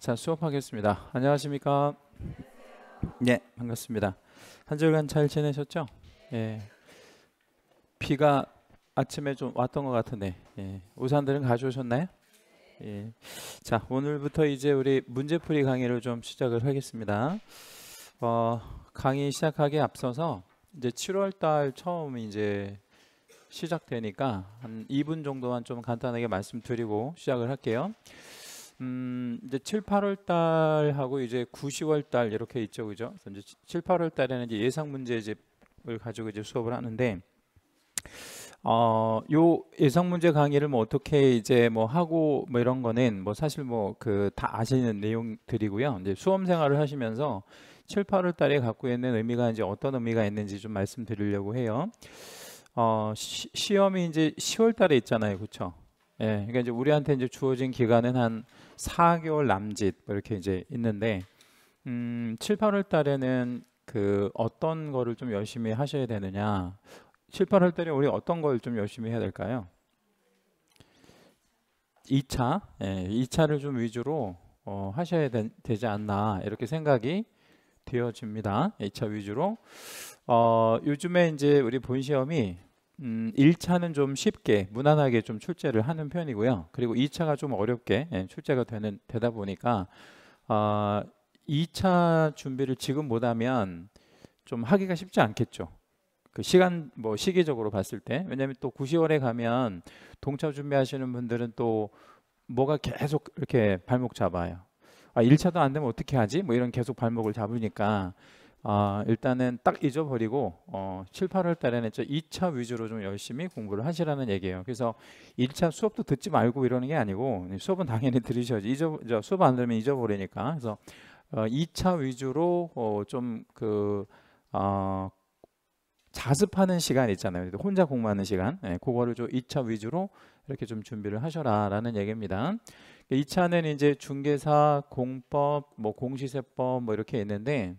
자 수업하겠습니다. 안녕하십니까? 네 반갑습니다. 한 주간 잘 지내셨죠? 예. 비가 아침에 좀 왔던 것 같은데 예. 우산들은 가져오셨나요? 예. 자 오늘부터 이제 우리 문제풀이 강의를 좀 시작을 하겠습니다. 어, 강의 시작하기 앞서서 이제 7월달 처음 이제 시작되니까 한 2분 정도만 좀 간단하게 말씀드리고 시작을 할게요. 음, 이제 7, 8월 달하고 이제 9, 10월 달 이렇게 있죠, 그죠? 그래서 이제 7, 8월 달에는 이제 예상 문제집을 가지고 이제 수업을 하는데, 어, 요 예상 문제 강의를 뭐 어떻게 이제 뭐 하고 뭐 이런 거는 뭐 사실 뭐 그 다 아시는 내용들이고요. 이제 수험 생활을 하시면서 7, 8월 달에 갖고 있는 의미가 이제 어떤 의미가 있는지 좀 말씀드리려고 해요. 어, 시, 시 험이 이제 10월 달에 있잖아요. 그렇죠? 예, 그러니까 이제 우리한테 이제 주어진 기간은 한 4개월 남짓 이렇게 이제 있는데 음, 7, 8월 달에는 그 어떤 거를 좀 열심히 하셔야 되느냐? 7, 8월 달에 우리 어떤 걸 좀 열심히 해야 될까요? 2차, 예, 2차를 좀 위주로 어, 하셔야 되, 지 않나 이렇게 생각이 되어집니다. 2차 위주로 어, 요즘에 이제 우리 본 시험이 음, 1차는 좀 쉽게 무난하게 좀 출제를 하는 편이고요. 그리고 2차가 좀 어렵게 예, 출제가 되는 되다 보니까 아, 어, 2차 준비를 지금 못하면 좀 하기가 쉽지 않겠죠. 그 시간 뭐 시기적으로 봤을 때 왜냐하면 또 9시월에 가면 동차 준비하시는 분들은 또 뭐가 계속 이렇게 발목 잡아요. 아 1차도 안 되면 어떻게 하지? 뭐 이런 계속 발목을 잡으니까 아, 일단은 딱 잊어버리고 어, 7, 8월 달에는 저 2차 위주로 좀 열심히 공부를 하시라는 얘기예요. 그래서 1차 수업도 듣지 말고 이러는 게 아니고 수업은 당연히 들으셔야지 잊어, 저, 수업 안 들으면 잊어버리니까 그래서 어, 2차 위주로 어, 좀그 어, 자습하는 시간 있잖아요. 혼자 공부하는 시간. 네, 그거를 좀 2차 위주로 이렇게 좀 준비를 하셔라라는 얘기입니다. 2차는 이제 중개사, 공법, 뭐 공시세법 뭐 이렇게 있는데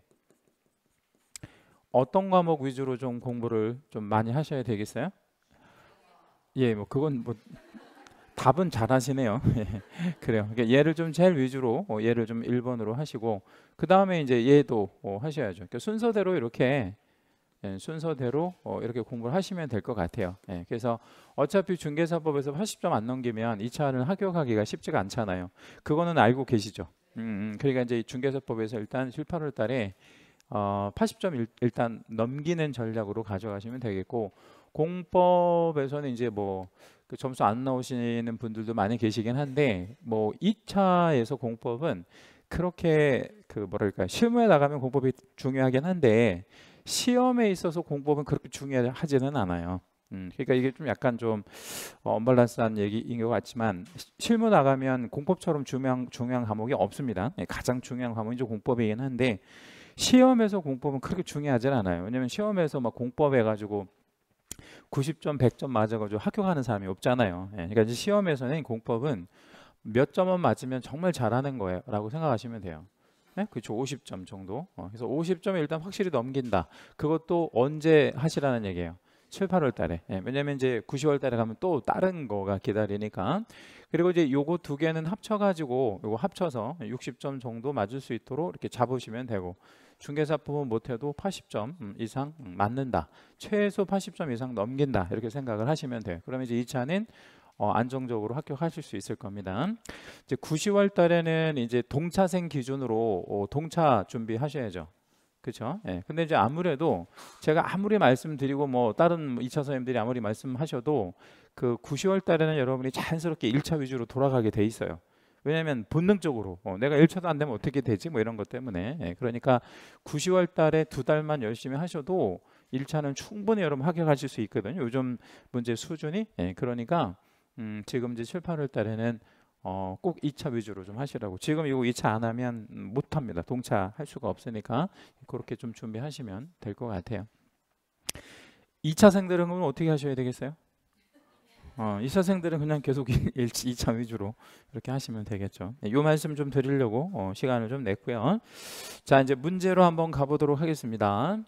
어떤 과목 위주로 좀 공부를 좀 많이 하셔야 되겠어요? 예, 뭐 그건 뭐 답은 잘 하시네요. 예, 그래요. 그러니까 얘를 좀 제일 위주로 어, 얘를 좀 1번으로 하시고 그 다음에 이제 얘도 어, 하셔야죠. 그러니까 순서대로 이렇게 예, 순서대로 어, 이렇게 공부를 하시면 될 것 같아요. 예, 그래서 어차피 중개사법에서 80점 안 넘기면 2차는 합격하기가 쉽지가 않잖아요. 그거는 알고 계시죠. 음, 음. 그러니까 이제 중개사법에서 일단 7, 8월 달에 어, 80점 일, 단 넘기는 전략으로 가져가시면 되겠고 공법에서는 이제 뭐 그 점수 안 나오시는 분들도 많이 계시긴 한데 뭐 2차에서 공법은 그렇게 그 뭐랄까 실무에 나가면 공법이 중요하긴 한데 시험에 있어서 공법은 그렇게 중요하지는 않아요. 음, 그러니까 이게 좀 약간 좀 어, 언밸런스한 얘기인 것 같지만 실무 나가면 공법처럼 중요한, 중요한 과목이 없습니다. 예, 가장 중요한 과목이 공법이긴 한데 시험에서 공법은 그렇게 중요하진 않아요. 왜냐면 시험에서 막 공법 해가지고 90점, 100점 맞아가지고 합격하는 사람이 없잖아요. 예, 그러니까 이제 시험에서는 공법은 몇점만 맞으면 정말 잘하는 거예요. 라고 생각하시면 돼요. 네? 그렇죠. 50점 정도. 어, 그래서 50점을 일단 확실히 넘긴다. 그것도 언제 하시라는 얘기예요. 7, 8월 달에. 예, 왜냐면 이제 9, 0월 달에 가면 또 다른 거가 기다리니까. 그리고 이제 요거 두 개는 합쳐가지고 요거 합쳐서 60점 정도 맞을 수 있도록 이렇게 잡으시면 되고. 중개사 품은 못해도 80점 음, 이상 음, 맞는다. 최소 80점 이상 넘긴다. 이렇게 생각을 하시면 돼요. 그러면 이제 2차는 어, 안정적으로 합격하실 수 있을 겁니다. 이제 9시월 달에는 이제 동차생 기준으로 어, 동차 준비하셔야죠. 그렇죠? 예. 근데 이제 아무래도 제가 아무리 말씀드리고 뭐 다른 2차 뭐 선생님들이 아무리 말씀하셔도 그 9시월 달에는 여러분이 자연스럽게 1차 위주로 돌아가게 돼 있어요. 왜냐하면 본능적으로 어, 내가 1차도안 되면 어떻게 되지 뭐 이런 것 때문에 예, 그러니까 9, 0월 달에 두 달만 열심히 하셔도 1차는 충분히 여러분 합격하실 수 있거든요. 요즘 문제 수준이 예, 그러니까 음, 지금 이제 7, 8월 달에는 어, 꼭 2차 위주로 좀 하시라고 지금 이거 2차 안 하면 못합니다. 동차 할 수가 없으니까 그렇게 좀 준비하시면 될 것 같아요. 2차생들은 어떻게 하셔야 되겠어요? 어, 이사생들은 그냥 계속 2차 위주로 이렇게 하시면 되겠죠. 이 네, 말씀 좀 드리려고 어, 시간을 좀 냈고요. 자, 이제 문제로 한번 가보도록 하겠습니다.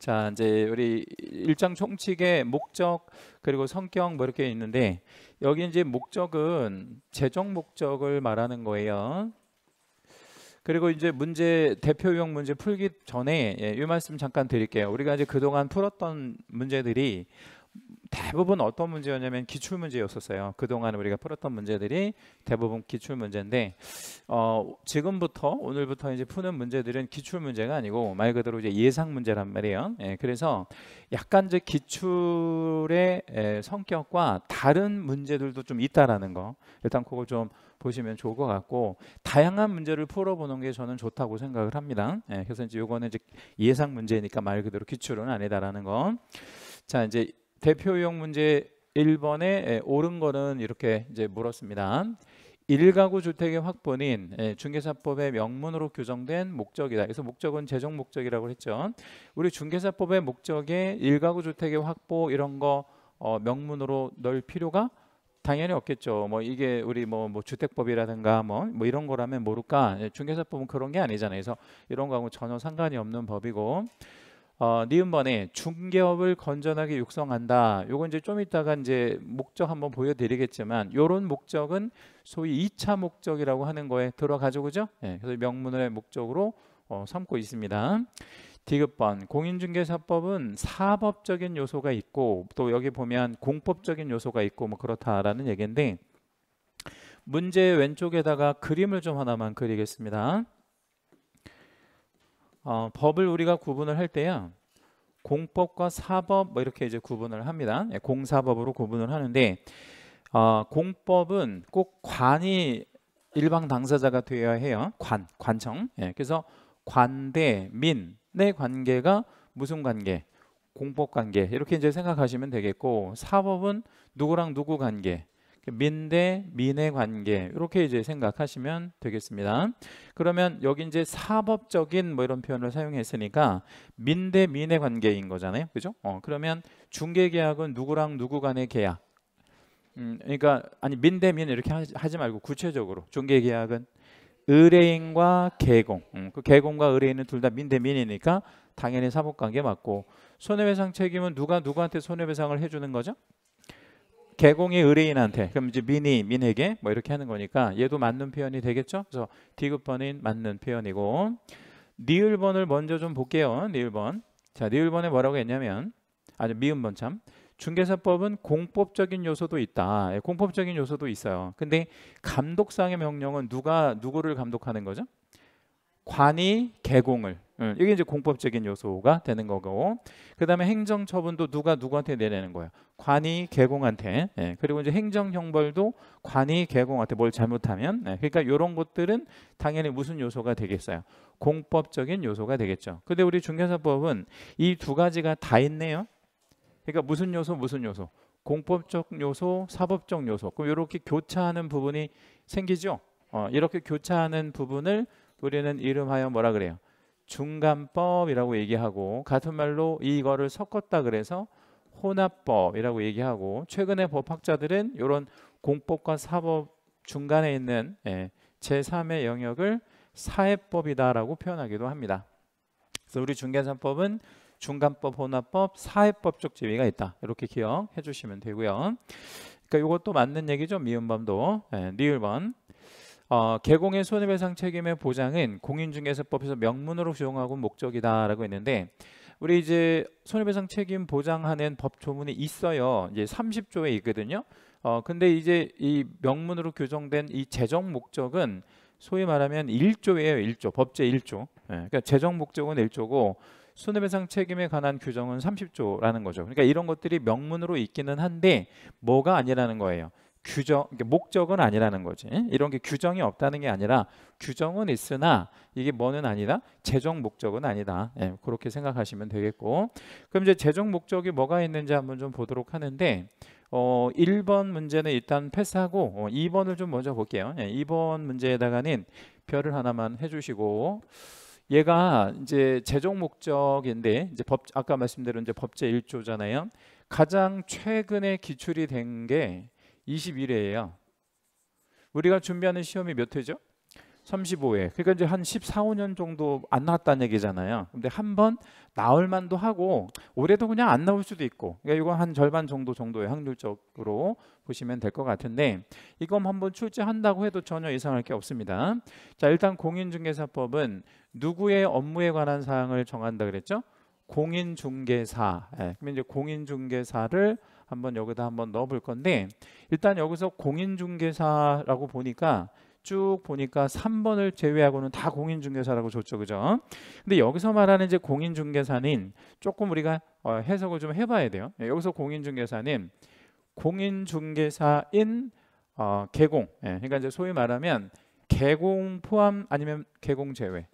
자, 이제 우리 일장 총칙의 목적 그리고 성격 뭐 이렇게 있는데 여기 이제 목적은 재정 목적을 말하는 거예요. 그리고 이제 문제 대표형 문제 풀기 전에 예, 이 말씀 잠깐 드릴게요. 우리가 이제 그동안 풀었던 문제들이 대부분 어떤 문제였냐면 기출 문제였었어요. 그동안 우리가 풀었던 문제들이 대부분 기출 문제인데 어, 지금부터 오늘부터 이제 푸는 문제들은 기출 문제가 아니고 말 그대로 이제 예상 문제란 말이에요. 예, 그래서 약간 이제 기출의 예, 성격과 다른 문제들도 좀 있다라는 거 일단 그걸 좀 보시면 좋을 것 같고 다양한 문제를 풀어보는 게 저는 좋다고 생각을 합니다. 예, 그래서 이제 요거는 이제 예상 문제니까 말 그대로 기출은 아니다라는 거. 자 이제 대표형 문제 1번에 예, 옳은 거는 이렇게 이제 물었습니다. 1가구 주택의 확보는 예, 중개사법의 명문으로 규정된 목적이다. 그래서 목적은 재정 목적이라고 했죠. 우리 중개사법의 목적에 1가구 주택의 확보 이런 거 어, 명문으로 넣을 필요가 당연히 없겠죠. 뭐 이게 우리 뭐, 뭐 주택법이라든가 뭐, 뭐 이런 거라면 모를까. 예, 중개사법은 그런 게 아니잖아요. 그래서 이런 거하고 전혀 상관이 없는 법이고 어, 니은번에 네 중개업을 건전하게 육성한다. 요거 이제 좀 이따가 이제 목적 한번 보여드리겠지만 요런 목적은 소위 2차 목적이라고 하는 거에 들어가죠. 그죠? 예, 그래서 명문의 목적으로 어, 삼고 있습니다. 디귿번 공인중개사법은 사법적인 요소가 있고 또 여기 보면 공법적인 요소가 있고 뭐 그렇다라는 얘기인데 문제 왼쪽에다가 그림을 좀 하나만 그리겠습니다. 어, 법을 우리가 구분을 할 때야 공법과 사법 뭐 이렇게 이제 구분을 합니다. 예, 공사법으로 구분을 하는데 어, 공법은 꼭 관이 일방 당사자가 되어야 해요. 관, 관청. 예, 그래서 관대, 민의 관계가 무슨 관계? 공법 관계 이렇게 이제 생각하시면 되겠고 사법은 누구랑 누구 관계? 민대 민의 관계 이렇게 이제 생각하시면 되겠습니다. 그러면 여기 이제 사법적인 뭐 이런 표현을 사용했으니까 민대 민의 관계인 거잖아요. 그죠? 어, 그러면 중개 계약은 누구랑 누구 간의 계약. 음, 그러니까 아니 민대민 이렇게 하지 말고 구체적으로 중개 계약은 의뢰인과 개공 음, 그 개공과 의뢰인은 둘 다 민대민이니까 당연히 사법관계 맞고 손해배상 책임은 누가 누구한테 손해배상을 해주는 거죠? 개공의 의뢰인한테 그럼 이제 민이 민에게 뭐 이렇게 하는 거니까 얘도 맞는 표현이 되겠죠? 그래서 디귿번인 맞는 표현이고 니을번을 먼저 좀 볼게요. 니을번. 자, 니을번에 뭐라고 했냐면 아주 미음번 참. 중개사법은 공법적인 요소도 있다. 예, 공법적인 요소도 있어요. 근데 감독상의 명령은 누가 누구를 감독하는 거죠? 관이 개공을 예, 이게 이제 공법적인 요소가 되는 거고 그다음에 행정 처분도 누가 누구한테 내리는 거예요 관이 개공한테 예, 그리고 이제 행정 형벌도 관이 개공한테 뭘 잘못하면 예, 그러니까 이런 것들은 당연히 무슨 요소가 되겠어요 공법적인 요소가 되겠죠 근데 우리 중개사법은 이 두 가지가 다 있네요 그러니까 무슨 요소 무슨 요소 공법적 요소 사법적 요소 그럼 이렇게 교차하는 부분이 생기죠 어, 이렇게 교차하는 부분을 우리는 이름하여 뭐라 그래요? 중간법이라고 얘기하고 같은 말로 이거를 섞었다 그래서 혼합법이라고 얘기하고 최근에 법학자들은 이런 공법과 사법 중간에 있는 예, 제3의 영역을 사회법이다라고 표현하기도 합니다. 그래서 우리 중개사법은 중간법, 혼합법, 사회법적 지위가 있다. 이렇게 기억해 주시면 되고요. 그러니까 이것도 맞는 얘기죠. 미음범도. 예, 니을번. 어, 개공의 손해배상 책임의 보장은 공인중개사법에서 명문으로 적용하고 목적이다라고 했는데 우리 이제 손해배상 책임 보장하는 법 조문이 있어요. 이제 30조에 있거든요. 어 근데 이제 이 명문으로 규정된 이 재정 목적은 소위 말하면 1조예요. 1조. 법제 1조. 예, 그러니까 재정 목적은 1조고 손해배상 책임에 관한 규정은 30조라는 거죠. 그러니까 이런 것들이 명문으로 있기는 한데 뭐가 아니라는 거예요. 규정 목적은 아니라는 거지 이런 게 규정이 없다는 게 아니라 규정은 있으나 이게 뭐는 아니다 재정 목적은 아니다 예, 그렇게 생각하시면 되겠고 그럼 이제 재정 목적이 뭐가 있는지 한번 좀 보도록 하는데 어 1번 문제는 일단 패스하고 어, 2번을 좀 먼저 볼게요 예, 2번 문제에다가는 별을 하나만 해주시고 얘가 이제 재정 목적인데 이제 법 아까 말씀드린 이제 법제 1조잖아요 가장 최근에 기출이 된게 21회예요. 우리가 준비하는 시험이 몇 회죠? 35회. 그러니까 이제 한 14, 5년 정도 안 나왔다는 얘기잖아요. 근데 한 번 나올 만도 하고 올해도 그냥 안 나올 수도 있고. 그러니까 이건 한 절반 정도 정도의 확률적으로 보시면 될 것 같은데 이건 한번 출제한다고 해도 전혀 이상할 게 없습니다. 자, 일단 공인중개사법은 누구의 업무에 관한 사항을 정한다 그랬죠? 공인중개사. 예, 그러면 이제 공인중개사를 한번 여기다 한번 넣어 볼 건데 일단 여기서 공인중개사라고 보니까 쭉 보니까 3번을 제외하고는 다 공인중개사라고 줬죠 그죠 근데 여기서 말하는 이제 공인중개사는 조금 우리가 어, 해석을 좀 해봐야 돼요 예, 여기서 공인중개사는 공인중개사인 어, 개공 예, 그러니까 이제 소위 말하면 개공 포함 아니면 개공 제외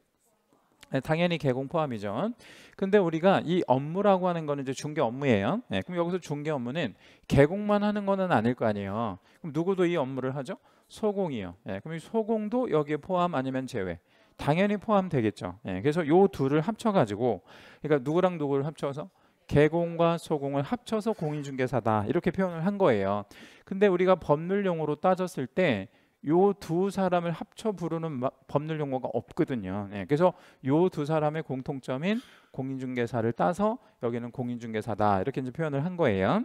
네, 당연히 개공 포함이죠. 근데 우리가 이 업무라고 하는 거는 이제 중개 업무예요. 네, 그럼 여기서 중개 업무는 개공만 하는 거는 아닐 거 아니에요. 그럼 누구도 이 업무를 하죠? 소공이요. 네, 그럼 이 소공도 여기에 포함 아니면 제외. 당연히 포함되겠죠. 네, 그래서 요 둘을 합쳐가지고 그러니까 누구랑 누구를 합쳐서 개공과 소공을 합쳐서 공인중개사다 이렇게 표현을 한 거예요. 근데 우리가 법률 용으로 따졌을 때 요두 사람을 합쳐 부르는 법률 용어가 없거든요. 네, 그래서 요 두 사람의 공통점인 공인중개사를 따서 여기는 공인중개사다 이렇게 이제 표현을 한 거예요.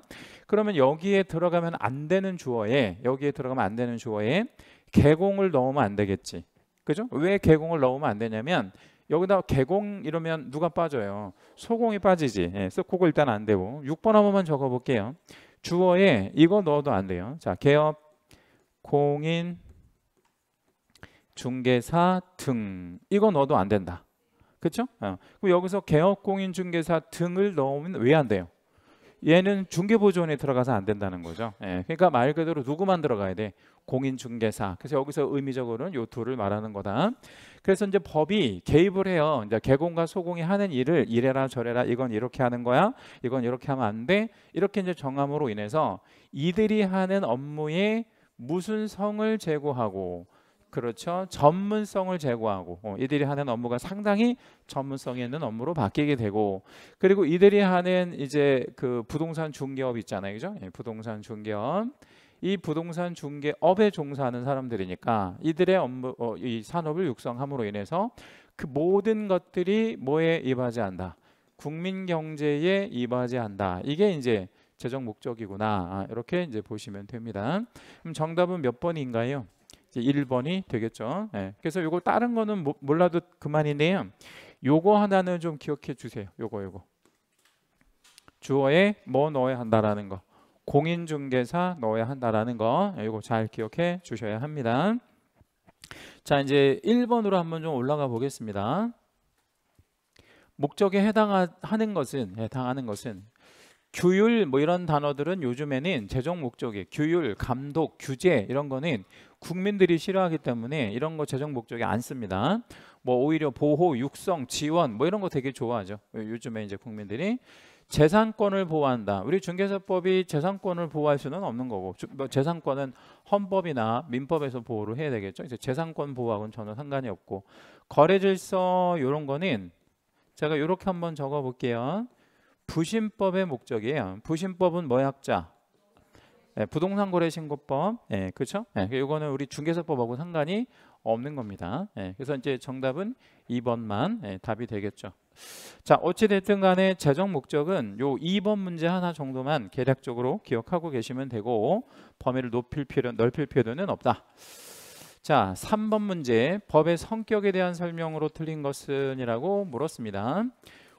그러면 여기에 들어가면 안 되는 주어에 여기에 들어가면 안 되는 주어에 개공을 넣으면 안 되겠지. 그죠? 왜 개공을 넣으면 안 되냐면 여기다 개공 이러면 누가 빠져요? 소공이 빠지지. 예, 그거 일단 안 되고 6번 한 번만 적어볼게요. 주어에 이거 넣어도 안 돼요. 자, 개업, 공인, 중개사 등 이거 넣어도 안 된다. 그렇죠? 어. 그럼 여기서 개업공인 중개사 등을 넣으면 왜 안 돼요? 얘는 중개보조원에 들어가서 안 된다는 거죠. 예. 그러니까 말 그대로 누구만 들어가야 돼? 공인중개사. 그래서 여기서 의미적으로는 요 둘을 말하는 거다. 그래서 이제 법이 개입을 해요. 이제 개공과 소공이 하는 일을 이래라 저래라 이건 이렇게 하는 거야. 이건 이렇게 하면 안 돼. 이렇게 이제 정함으로 인해서 이들이 하는 업무에 무슨 성을 제고하고 그렇죠. 전문성을 제고하고 어, 이들이 하는 업무가 상당히 전문성 있는 업무로 바뀌게 되고 그리고 이들이 하는 이제 그 부동산 중개업 있잖아요. 그죠? 예, 부동산 중개업. 이 부동산 중개업에 종사하는 사람들이니까 이들의 업무 어, 이 산업을 육성함으로 인해서 그 모든 것들이 뭐에 이바지한다. 국민 경제에 이바지한다. 이게 이제 재정 목적이구나. 아, 이렇게 이제 보시면 됩니다. 그럼 정답은 몇 번인가요? 1번이 되겠죠. 네. 그래서 이거 다른 거는 모, 뭐, 몰라도 그만이네요. 요거 하나는 좀 기억해 주세요. 요거 요거. 주어에 뭐 넣어야 한다라는 거. 공인중개사 넣어야 한다라는 거. 예, 요거 잘 기억해 주셔야 합니다. 자, 이제 1번으로 한번 좀 올라가 보겠습니다. 목적에 해당하는 것은 해당하는 예, 것은 규율 뭐 이런 단어들은 요즘에는 재정 목적에 규율, 감독, 규제 이런 거는 국민들이 싫어하기 때문에 이런 거 재정 목적에 안 씁니다. 뭐 오히려 보호, 육성, 지원 뭐 이런 거 되게 좋아하죠. 요즘에 이제 국민들이 재산권을 보호한다. 우리 중개사법이 재산권을 보호할 수는 없는 거고 뭐 재산권은 헌법이나 민법에서 보호를 해야 되겠죠. 이제 재산권 보호하고는 전혀 상관이 없고 거래질서 이런 거는 제가 이렇게 한번 적어볼게요. 부심법의 목적이에요. 부심법은 뭐약자? 예, 부동산 거래 신고법, 예, 그렇죠? 예, 네. 이거는 그러니까 우리 중개사법하고 상관이 없는 겁니다. 예, 그래서 이제 정답은 2번만 예, 답이 되겠죠. 자, 어찌 됐든 간에 재정 목적은 요 2번 문제 하나 정도만 계략적으로 기억하고 계시면 되고 범위를 높일 필요 넓힐 필요는 없다. 자, 3번 문제 법의 성격에 대한 설명으로 틀린 것은이라고 물었습니다.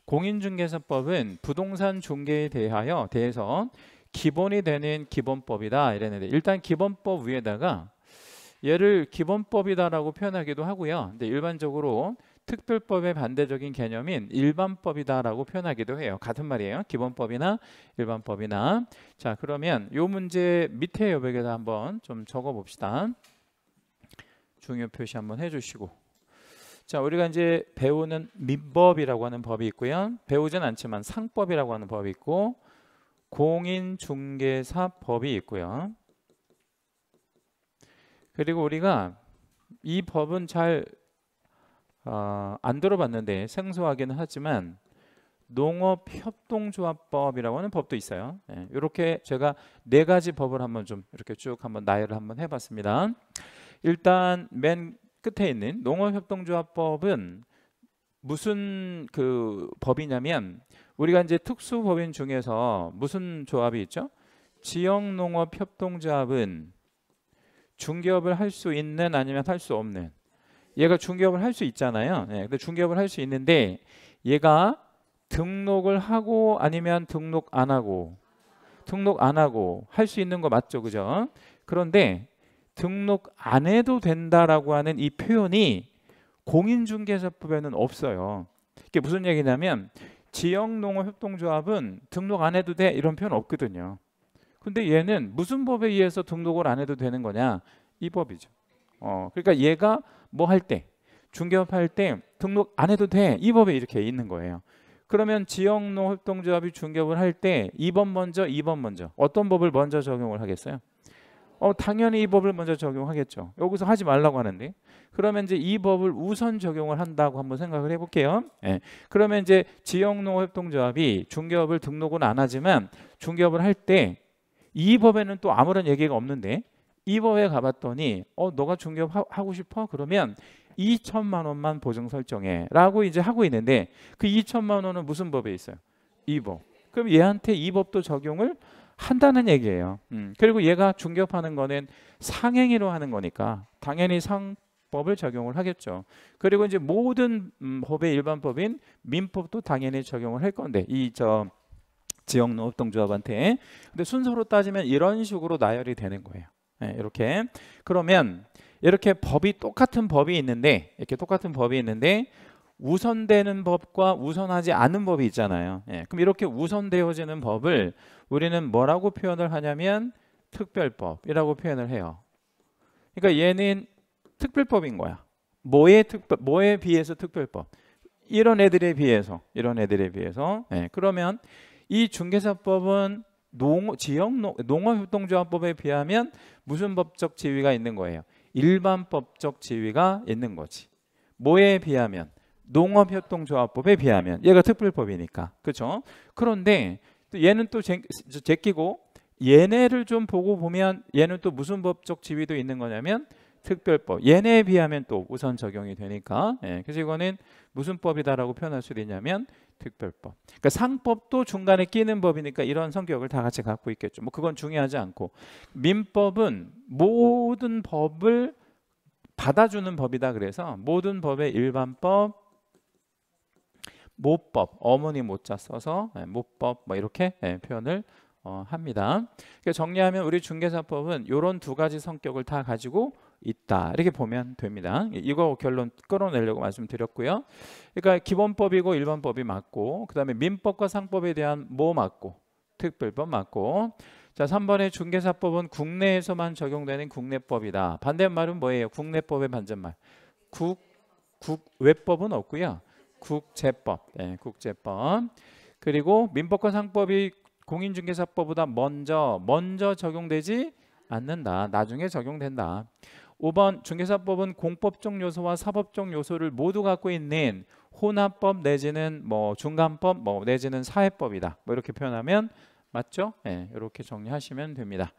공인중개사법은 부동산 중개에 대하여 대해서 기본이 되는 기본법이다 이랬는데 일단 기본법 위에다가 얘를 기본법이다라고 표현하기도 하고요. 근데 일반적으로 특별법의 반대적인 개념인 일반법이다라고 표현하기도 해요. 같은 말이에요. 기본법이나 일반법이나. 자, 그러면 요 문제 밑에 여백에다 한번 좀 적어 봅시다. 중요 표시 한번 해 주시고. 자, 우리가 이제 배우는 민법이라고 하는 법이 있고요. 배우진 않지만 상법이라고 하는 법이 있고 공인중개사법이 있고요. 그리고 우리가 이 법은 잘안 어, 들어봤는데 생소하기는 하지만 농업협동조합법이라고 하는 법도 있어요. 예, 네, 이렇게 제가 네 가지 법을 한번 좀 이렇게 쭉 한번 나열을 한번 해봤습니다. 일단 맨 끝에 있는 농업협동조합법은 무슨 그 법이냐면 우리가 이제 특수법인 중에서 무슨 조합이 있죠? 지역농업 협동조합은 중개업을 할 수 있는 아니면 할 수 없는 얘가 중개업을 할 수 있잖아요. 예, 근데 중개업을 할 수 있는데 얘가 등록을 하고 아니면 등록 안 하고 등록 안 하고 할 수 있는 거 맞죠, 그죠? 그런데 등록 안 해도 된다라고 하는 이 표현이 공인중개사법에는 없어요. 이게 무슨 얘기냐면 지역농업협동조합은 등록 안 해도 돼 이런 표현 없거든요. 근데 얘는 무슨 법에 의해서 등록을 안 해도 되는 거냐? 이 법이죠. 어, 그러니까 얘가 뭐 할 때, 중개업 할 때 등록 안 해도 돼. 이 법에 이렇게 있는 거예요. 그러면 지역농업협동조합이 중개업을 할 때 2번 먼저, 2번 먼저 어떤 법을 먼저 적용을 하겠어요? 어, 당연히 이 법을 먼저 적용하겠죠. 여기서 하지 말라고 하는데 그러면 이제 이 법을 우선 적용을 한다고 한번 생각을 해볼게요. 예. 그러면 이제 지역농업협동조합이 중개업을 등록은 안 하지만 중개업을 할 때 이 법에는 또 아무런 얘기가 없는데 이 법에 가봤더니 어 너가 중개업 하고 싶어? 그러면 2천만 원만 보증 설정해 라고 이제 하고 있는데 그 2천만 원은 무슨 법에 있어요? 이 법. 그럼 얘한테 이 법도 적용을 한다는 얘기예요. 음. 그리고 얘가 중개업하는 거는 상행위로 하는 거니까 당연히 상 법을 적용을 하겠죠. 그리고 이제 모든 음, 법의 일반법인 민법도 당연히 적용을 할 건데 이저 지역 노동조합한테 근데 순서로 따지면 이런 식으로 나열이 되는 거예요. 네, 이렇게 그러면 이렇게 법이 똑같은 법이 있는데 이렇게 똑같은 법이 있는데 우선되는 법과 우선하지 않은 법이 있잖아요. 예, 그럼 이렇게 우선되어지는 법을 우리는 뭐라고 표현을 하냐면 특별법이라고 표현을 해요. 그러니까 얘는 특별법인 거야. 뭐에 특별 뭐에 비해서 특별법? 이런 애들에 비해서 이런 애들에 비해서 네, 그러면 이 중개사법은 농 지역 농업협동조합법에 비하면 무슨 법적 지위가 있는 거예요? 일반 법적 지위가 있는 거지. 뭐에 비하면 농업협동조합법에 비하면 얘가 특별법이니까 그렇죠? 그런데 또 얘는 또 제, 제끼고 얘네를 좀 보고 보면 얘는 또 무슨 법적 지위도 있는 거냐면 특별법 얘네에 비하면 또 우선 적용이 되니까 예, 그래서 이거는 무슨 법이다라고 표현할 수도 있냐면 특별법 그러니까 상법도 중간에 끼는 법이니까 이런 성격을 다 같이 갖고 있겠죠 뭐 그건 중요하지 않고 민법은 모든 법을 받아주는 법이다 그래서 모든 법의 일반법 모법 어머니 모자 써서 예, 모법 뭐 이렇게 예, 표현을 어, 합니다. 그러니까 정리하면 우리 중개사법은 이런 두 가지 성격을 다 가지고 있다 이렇게 보면 됩니다 예, 이거 결론 끌어내려고 말씀드렸고요 그러니까 기본법이고 일반법이 맞고 그 다음에 민법과 상법에 대한 뭐 맞고 특별법 맞고 자 3번의 중개사법은 국내에서만 적용되는 국내법이다 반대말은 뭐예요 국내법의 반대말 국, 국외법은 없고요 국제법 네, 국제법 그리고 민법과 상법이 공인중개사법보다 먼저 먼저 적용되지 않는다 나중에 적용된다 5번 중개사법은 공법적 요소와 사법적 요소를 모두 갖고 있는 혼합법 내지는 뭐 중간법 뭐 내지는 사회법이다. 뭐 이렇게 표현하면 맞죠? 예, 네, 이렇게 정리하시면 됩니다.